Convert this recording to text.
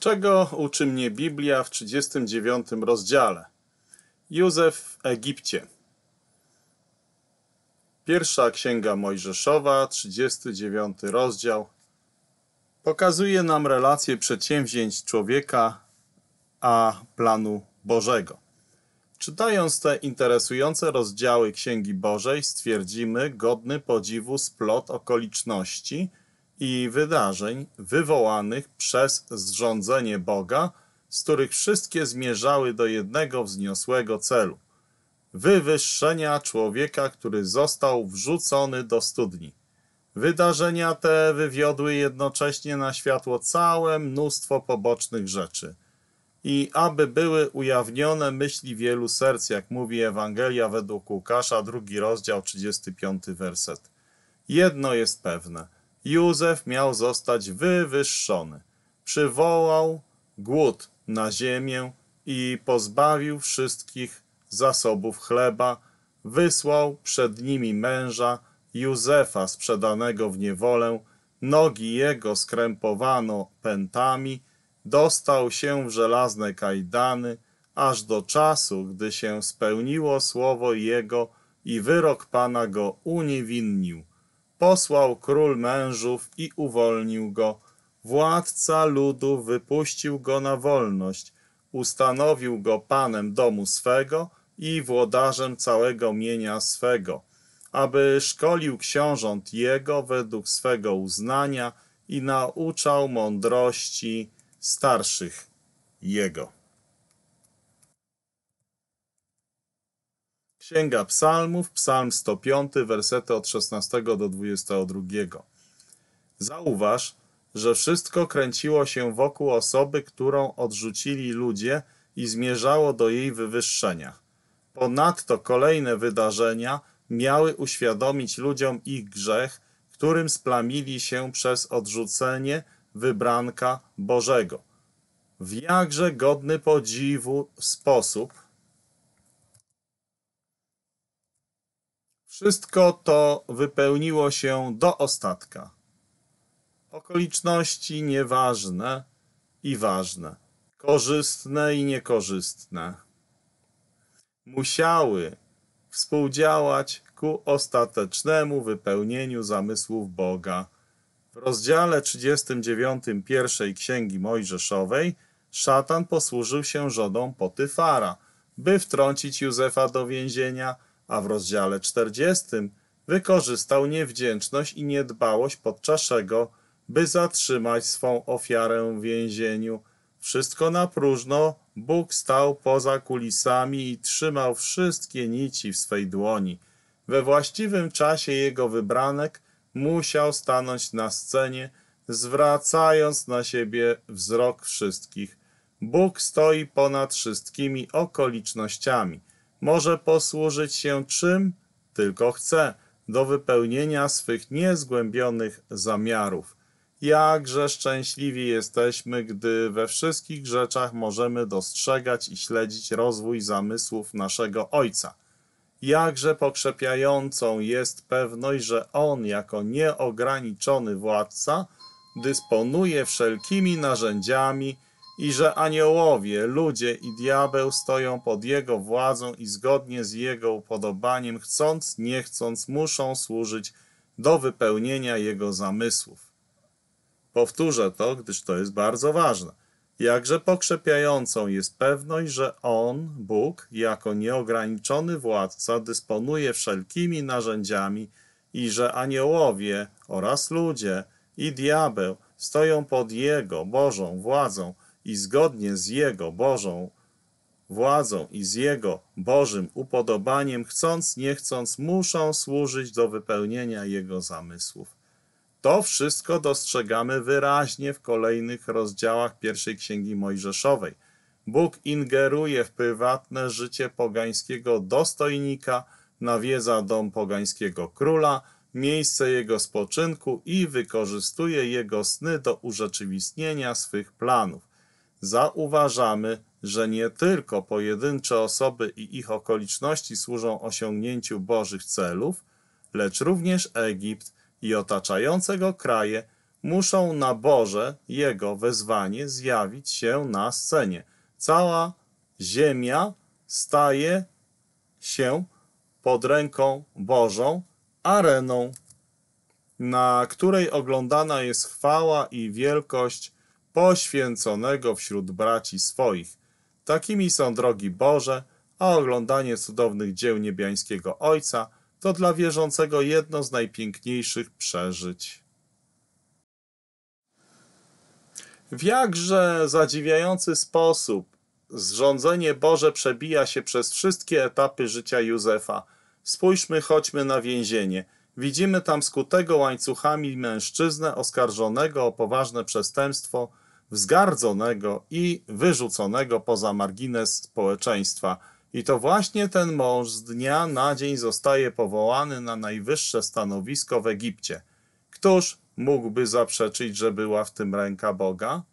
Czego uczy mnie Biblia w 39 rozdziale? Józef w Egipcie. Pierwsza Księga Mojżeszowa, 39 rozdział, pokazuje nam relację przedsięwzięć człowieka a planu Bożego. Czytając te interesujące rozdziały Księgi Bożej stwierdzimy godny podziwu splot okoliczności – i wydarzeń wywołanych przez zrządzenie Boga, z których wszystkie zmierzały do jednego wzniosłego celu wywyższenia człowieka, który został wrzucony do studni. Wydarzenia te wywiodły jednocześnie na światło całe mnóstwo pobocznych rzeczy. I aby były ujawnione myśli wielu serc, jak mówi Ewangelia według Łukasza, drugi rozdział, 35 werset. Jedno jest pewne – Józef miał zostać wywyższony. Przywołał głód na ziemię i pozbawił wszystkich zasobów chleba. Wysłał przed nimi męża Józefa sprzedanego w niewolę. Nogi jego skrępowano pętami. Dostał się w żelazne kajdany, aż do czasu, gdy się spełniło słowo jego i wyrok Pana go uniewinnił posłał król mężów i uwolnił go. Władca ludu wypuścił go na wolność, ustanowił go panem domu swego i włodarzem całego mienia swego, aby szkolił książąt jego według swego uznania i nauczał mądrości starszych jego. Księga Psalmów, Psalm 105, wersety od 16 do 22. Zauważ, że wszystko kręciło się wokół osoby, którą odrzucili ludzie i zmierzało do jej wywyższenia. Ponadto kolejne wydarzenia miały uświadomić ludziom ich grzech, którym splamili się przez odrzucenie wybranka Bożego. W jakże godny podziwu sposób Wszystko to wypełniło się do ostatka. Okoliczności nieważne i ważne, korzystne i niekorzystne, musiały współdziałać ku ostatecznemu wypełnieniu zamysłów Boga. W rozdziale 39 pierwszej Księgi Mojżeszowej szatan posłużył się żoną Potyfara, by wtrącić Józefa do więzienia – a w rozdziale 40 wykorzystał niewdzięczność i niedbałość podczaszego, by zatrzymać swą ofiarę w więzieniu. Wszystko na próżno, Bóg stał poza kulisami i trzymał wszystkie nici w swej dłoni. We właściwym czasie jego wybranek musiał stanąć na scenie, zwracając na siebie wzrok wszystkich. Bóg stoi ponad wszystkimi okolicznościami – może posłużyć się czym tylko chce do wypełnienia swych niezgłębionych zamiarów. Jakże szczęśliwi jesteśmy, gdy we wszystkich rzeczach możemy dostrzegać i śledzić rozwój zamysłów naszego Ojca. Jakże pokrzepiającą jest pewność, że On jako nieograniczony władca dysponuje wszelkimi narzędziami, i że aniołowie, ludzie i diabeł stoją pod jego władzą i zgodnie z jego upodobaniem, chcąc, nie chcąc, muszą służyć do wypełnienia jego zamysłów. Powtórzę to, gdyż to jest bardzo ważne. Jakże pokrzepiającą jest pewność, że On, Bóg, jako nieograniczony władca, dysponuje wszelkimi narzędziami i że aniołowie oraz ludzie i diabeł stoją pod Jego, Bożą władzą i zgodnie z Jego Bożą władzą i z Jego Bożym upodobaniem, chcąc nie chcąc, muszą służyć do wypełnienia Jego zamysłów. To wszystko dostrzegamy wyraźnie w kolejnych rozdziałach pierwszej Księgi Mojżeszowej. Bóg ingeruje w prywatne życie pogańskiego dostojnika, nawiedza dom pogańskiego króla, miejsce jego spoczynku i wykorzystuje jego sny do urzeczywistnienia swych planów zauważamy, że nie tylko pojedyncze osoby i ich okoliczności służą osiągnięciu Bożych celów, lecz również Egipt i otaczające go kraje muszą na Boże Jego wezwanie zjawić się na scenie. Cała ziemia staje się pod ręką Bożą areną, na której oglądana jest chwała i wielkość poświęconego wśród braci swoich. Takimi są drogi Boże, a oglądanie cudownych dzieł niebiańskiego Ojca to dla wierzącego jedno z najpiękniejszych przeżyć. W jakże zadziwiający sposób zrządzenie Boże przebija się przez wszystkie etapy życia Józefa. Spójrzmy, chodźmy na więzienie. Widzimy tam skutego łańcuchami mężczyznę oskarżonego o poważne przestępstwo – wzgardzonego i wyrzuconego poza margines społeczeństwa. I to właśnie ten mąż z dnia na dzień zostaje powołany na najwyższe stanowisko w Egipcie. Któż mógłby zaprzeczyć, że była w tym ręka Boga?